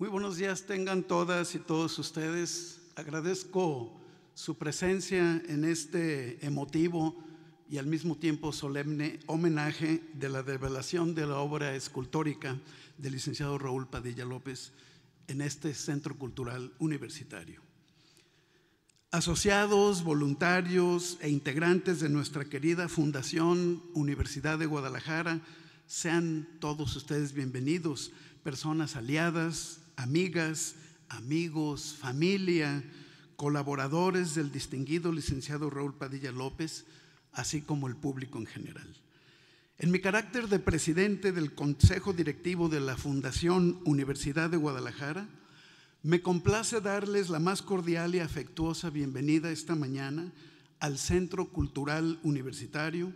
Muy buenos días tengan todas y todos ustedes. Agradezco su presencia en este emotivo y al mismo tiempo solemne homenaje de la revelación de la obra escultórica del licenciado Raúl Padilla López en este centro cultural universitario. Asociados, voluntarios e integrantes de nuestra querida Fundación Universidad de Guadalajara, sean todos ustedes bienvenidos, personas aliadas, amigas, amigos, familia, colaboradores del distinguido licenciado Raúl Padilla López, así como el público en general. En mi carácter de presidente del Consejo Directivo de la Fundación Universidad de Guadalajara, me complace darles la más cordial y afectuosa bienvenida esta mañana al Centro Cultural Universitario,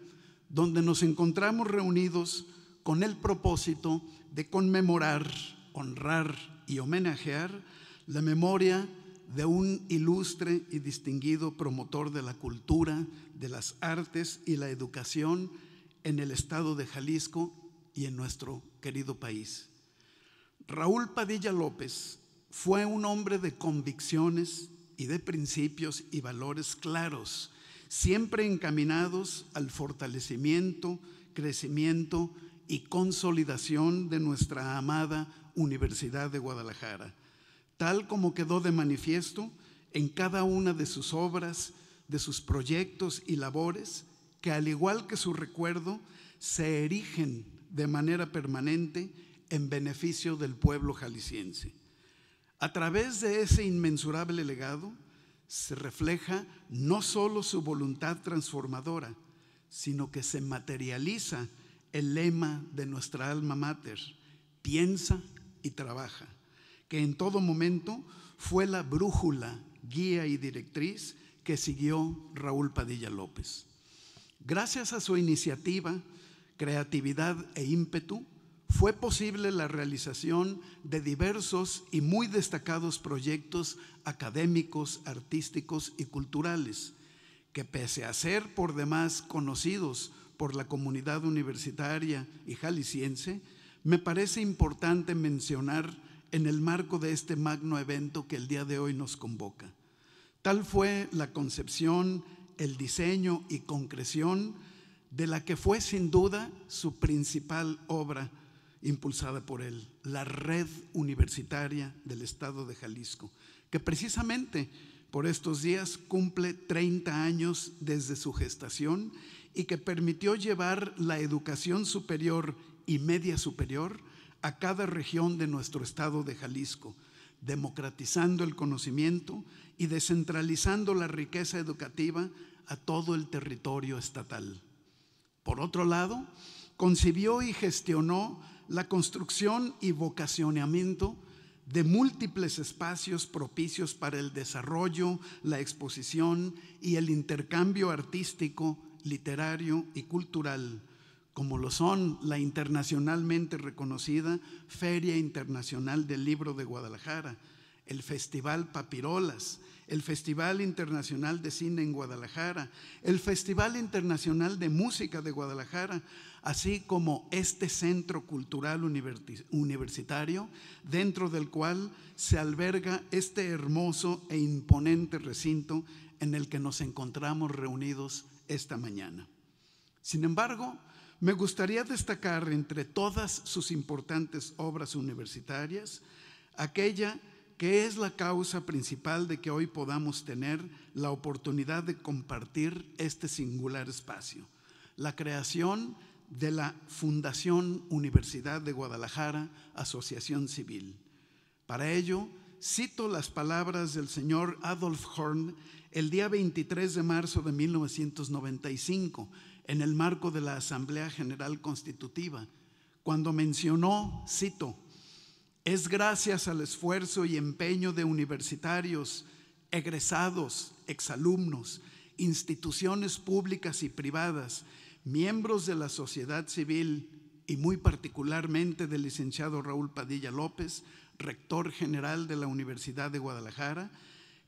donde nos encontramos reunidos con el propósito de conmemorar, honrar y homenajear la memoria de un ilustre y distinguido promotor de la cultura, de las artes y la educación en el estado de Jalisco y en nuestro querido país. Raúl Padilla López fue un hombre de convicciones y de principios y valores claros, siempre encaminados al fortalecimiento, crecimiento y consolidación de nuestra amada Universidad de Guadalajara, tal como quedó de manifiesto en cada una de sus obras, de sus proyectos y labores, que al igual que su recuerdo, se erigen de manera permanente en beneficio del pueblo jalisciense. A través de ese inmensurable legado se refleja no solo su voluntad transformadora, sino que se materializa el lema de nuestra alma mater, piensa y trabaja, que en todo momento fue la brújula, guía y directriz que siguió Raúl Padilla López. Gracias a su iniciativa, creatividad e ímpetu, fue posible la realización de diversos y muy destacados proyectos académicos, artísticos y culturales, que pese a ser por demás conocidos por la comunidad universitaria y jalisciense, me parece importante mencionar en el marco de este magno evento que el día de hoy nos convoca. Tal fue la concepción, el diseño y concreción de la que fue sin duda su principal obra impulsada por él, la red universitaria del Estado de Jalisco, que precisamente por estos días cumple 30 años desde su gestación y que permitió llevar la educación superior y media superior a cada región de nuestro estado de Jalisco, democratizando el conocimiento y descentralizando la riqueza educativa a todo el territorio estatal. Por otro lado, concibió y gestionó la construcción y vocacionamiento de múltiples espacios propicios para el desarrollo, la exposición y el intercambio artístico, literario y cultural como lo son la internacionalmente reconocida Feria Internacional del Libro de Guadalajara, el Festival Papirolas, el Festival Internacional de Cine en Guadalajara, el Festival Internacional de Música de Guadalajara, así como este centro cultural universitario, dentro del cual se alberga este hermoso e imponente recinto en el que nos encontramos reunidos esta mañana. Sin embargo, me gustaría destacar entre todas sus importantes obras universitarias aquella que es la causa principal de que hoy podamos tener la oportunidad de compartir este singular espacio, la creación de la Fundación Universidad de Guadalajara, Asociación Civil. Para ello, cito las palabras del señor Adolf Horn el día 23 de marzo de 1995 en el marco de la Asamblea General Constitutiva, cuando mencionó, cito, es gracias al esfuerzo y empeño de universitarios, egresados, exalumnos, instituciones públicas y privadas, miembros de la sociedad civil y muy particularmente del licenciado Raúl Padilla López, rector general de la Universidad de Guadalajara,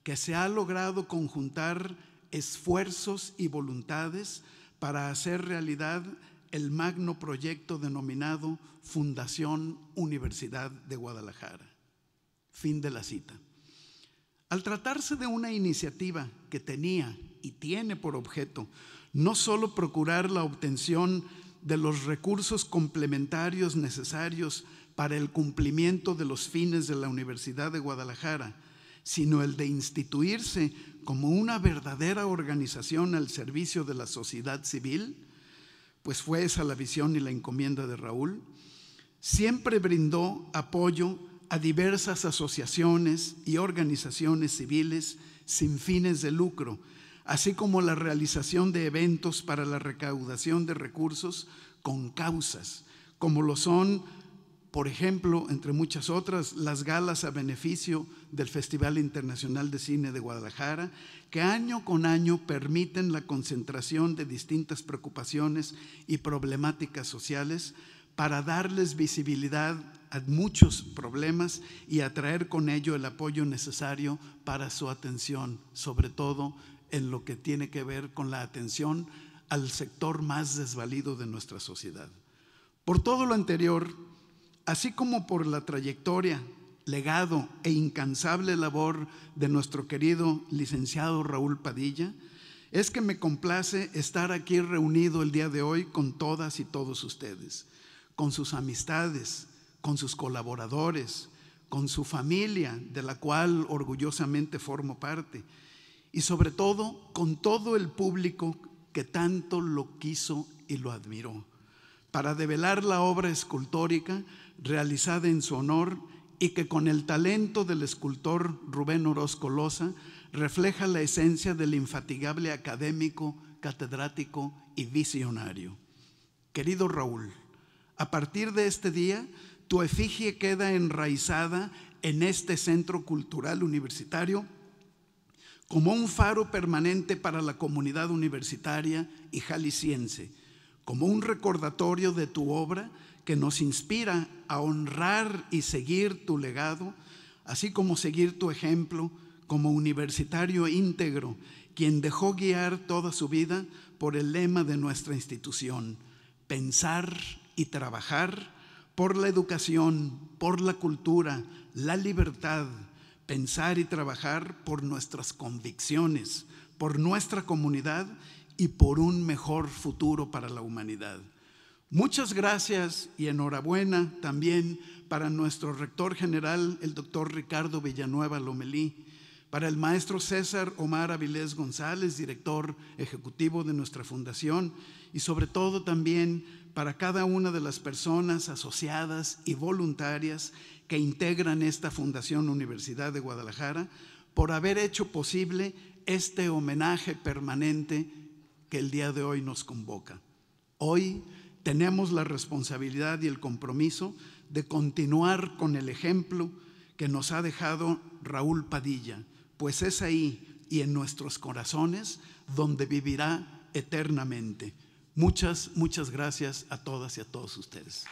que se ha logrado conjuntar esfuerzos y voluntades para hacer realidad el magno proyecto denominado Fundación Universidad de Guadalajara. Fin de la cita. Al tratarse de una iniciativa que tenía y tiene por objeto no solo procurar la obtención de los recursos complementarios necesarios para el cumplimiento de los fines de la Universidad de Guadalajara, sino el de instituirse como una verdadera organización al servicio de la sociedad civil, pues fue esa la visión y la encomienda de Raúl, siempre brindó apoyo a diversas asociaciones y organizaciones civiles sin fines de lucro, así como la realización de eventos para la recaudación de recursos con causas, como lo son por ejemplo, entre muchas otras, las galas a beneficio del Festival Internacional de Cine de Guadalajara, que año con año permiten la concentración de distintas preocupaciones y problemáticas sociales para darles visibilidad a muchos problemas y atraer con ello el apoyo necesario para su atención, sobre todo en lo que tiene que ver con la atención al sector más desvalido de nuestra sociedad. Por todo lo anterior, así como por la trayectoria, legado e incansable labor de nuestro querido licenciado Raúl Padilla, es que me complace estar aquí reunido el día de hoy con todas y todos ustedes, con sus amistades, con sus colaboradores, con su familia, de la cual orgullosamente formo parte, y sobre todo con todo el público que tanto lo quiso y lo admiró para develar la obra escultórica realizada en su honor y que con el talento del escultor Rubén Orozco Loza refleja la esencia del infatigable académico, catedrático y visionario. Querido Raúl, a partir de este día, tu efigie queda enraizada en este centro cultural universitario como un faro permanente para la comunidad universitaria y jalisciense como un recordatorio de tu obra que nos inspira a honrar y seguir tu legado, así como seguir tu ejemplo como universitario íntegro, quien dejó guiar toda su vida por el lema de nuestra institución, pensar y trabajar por la educación, por la cultura, la libertad, pensar y trabajar por nuestras convicciones, por nuestra comunidad y por un mejor futuro para la humanidad. Muchas gracias y enhorabuena también para nuestro rector general, el doctor Ricardo Villanueva Lomelí, para el maestro César Omar Avilés González, director ejecutivo de nuestra fundación, y sobre todo también para cada una de las personas asociadas y voluntarias que integran esta Fundación Universidad de Guadalajara, por haber hecho posible este homenaje permanente que el día de hoy nos convoca. Hoy tenemos la responsabilidad y el compromiso de continuar con el ejemplo que nos ha dejado Raúl Padilla, pues es ahí y en nuestros corazones donde vivirá eternamente. Muchas, muchas gracias a todas y a todos ustedes.